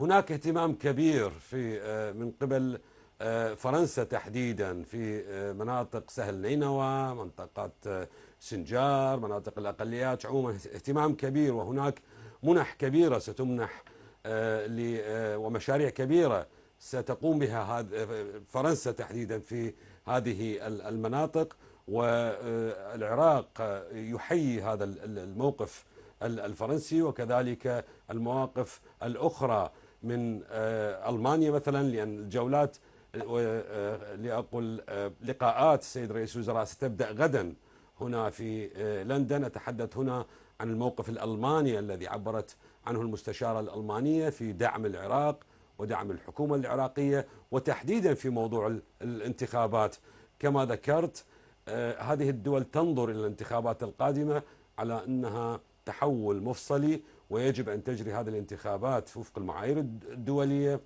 هناك اهتمام كبير في آه، من قبل آه، فرنسا تحديدا في آه، مناطق سهل نينوى منطقة سنجار مناطق الأقليات عموما اهتمام كبير وهناك منح كبيرة ستمنح ومشاريع كبيرة ستقوم بها فرنسا تحديدا في هذه المناطق والعراق يحيي هذا الموقف الفرنسي وكذلك المواقف الأخرى من آه، المانيا مثلا لان الجولات آه، لاقول آه، لقاءات السيد رئيس الوزراء ستبدا غدا هنا في لندن اتحدث هنا عن الموقف الالماني الذي عبرت عنه المستشاره الالمانيه في دعم العراق ودعم الحكومه العراقيه وتحديدا في موضوع الانتخابات كما ذكرت هذه الدول تنظر الى الانتخابات القادمه على انها تحول مفصلي ويجب أن تجري هذه الانتخابات وفق المعايير الدولية